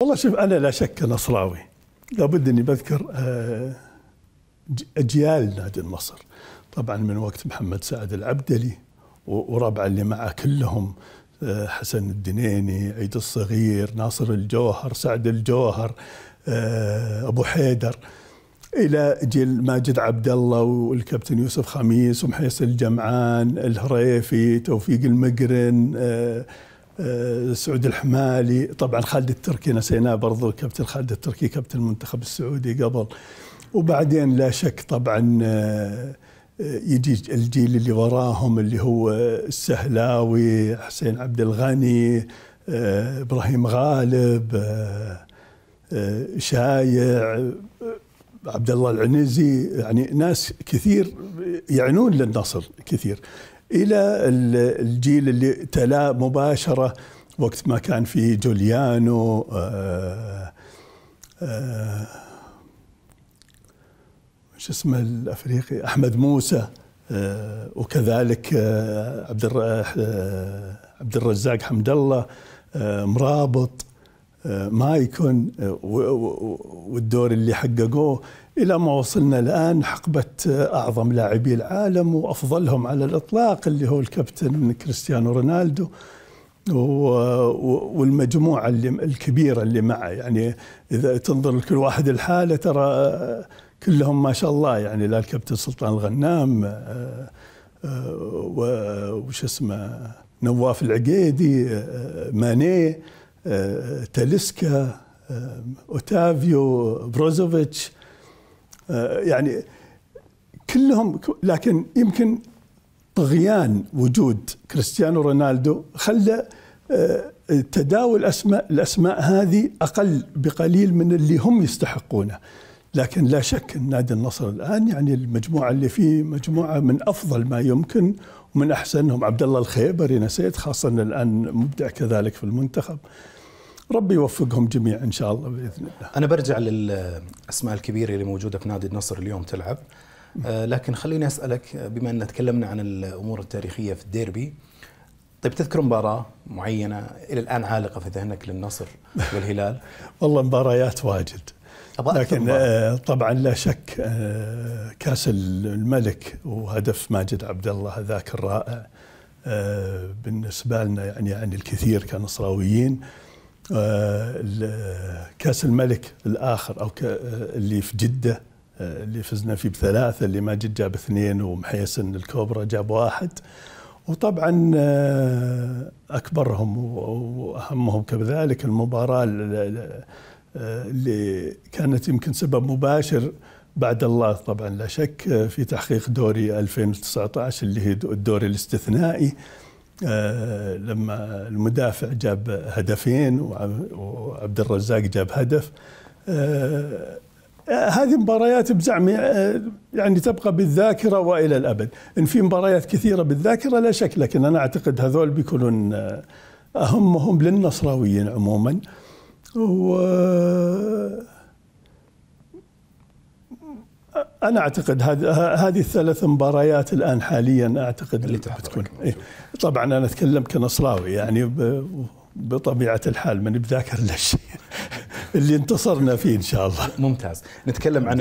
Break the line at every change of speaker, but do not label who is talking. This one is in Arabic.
والله شوف انا لا شك نصراوي لابد اني بذكر آه، اجيال نادي النصر طبعا من وقت محمد سعد العبدلي وربعه اللي معه كلهم آه، حسن الدنيني عيد الصغير ناصر الجوهر سعد الجوهر آه، ابو حيدر الى جيل ماجد عبد الله والكابتن يوسف خميس ومحيص الجمعان الهريفي توفيق المقرن آه، سعود الحمالي طبعا خالد التركي نسيناه برضو كابتن خالد التركي كابتن المنتخب السعودي قبل وبعدين لا شك طبعا آه، آه، يجي الجيل اللي وراهم اللي هو السهلاوي حسين عبد الغني ابراهيم غالب شايع عبد الله العنزي يعني ناس كثير يعنون للنصر كثير الى الجيل اللي تلاه مباشره وقت ما كان في جوليانو آه، آه، شو اسمه الافريقي احمد موسى آه، وكذلك عبد عبد الرزاق حمد الله مرابط مايكون والدور اللي حققوه إلى ما وصلنا الآن حقبة أعظم لاعبي العالم وأفضلهم على الإطلاق اللي هو الكابتن كريستيانو رونالدو والمجموعة اللي الكبيرة اللي معه يعني إذا تنظر لكل واحد الحالة ترى كلهم ما شاء الله يعني لا الكابتن سلطان الغنام آه، آه، وش اسمه نواف العقيدي آه، ماني تاليسكا اوتافيو بروزوفيتش آه، يعني كلهم لكن يمكن طغيان وجود كريستيانو رونالدو خلى آه، تداول اسماء الاسماء هذه اقل بقليل من اللي هم يستحقونه لكن لا شك ان نادي النصر الان يعني المجموعه اللي فيه مجموعه من افضل ما يمكن ومن احسنهم عبد الله الخيبري نسيت خاصه الان مبدع كذلك في المنتخب ربي يوفقهم جميعا ان شاء الله باذن الله. انا برجع للاسماء الكبيره اللي موجوده في نادي النصر اليوم تلعب آه، لكن خليني اسالك بما ان تكلمنا عن الامور التاريخيه في الديربي طيب تذكر مباراة معينة إلى الآن عالقة في ذهنك للنصر والهلال؟ والله مباريات واجد
لكن آه،
طبعا لا شك آه، كأس الملك وهدف ماجد عبد الله هذاك الرائع بالنسبة لنا يعني عن يعني الكثير كنصراويين آه، كاس الملك الاخر او آه، اللي في جده آه، اللي فزنا فيه بثلاثه اللي ماجد جاب اثنين ومحيسن الكوبرا جاب واحد وطبعا اكبرهم واهمهم كذلك المباراه اللي كانت يمكن سبب مباشر بعد الله طبعا لا شك في تحقيق دوري 2019 اللي هي الدوري الاستثنائي آه، لما المدافع جاب هدفين وعبد الرزاق جاب هدف آه، هذه مباريات بزعم آه، يعني تبقى بالذاكرة وإلى الأبد إن في مباريات كثيرة بالذاكرة لا شك لكن أنا أعتقد هذول بيكونون أهمهم للنصراويين عموما و انا اعتقد هذه هذه الثلاث مباريات الان حاليا اعتقد اللي بتكون إيه. طبعا انا اتكلم كنصراوي يعني بطبيعه الحال من بذاكر الا اللي انتصرنا فيه ان شاء الله ممتاز نتكلم عن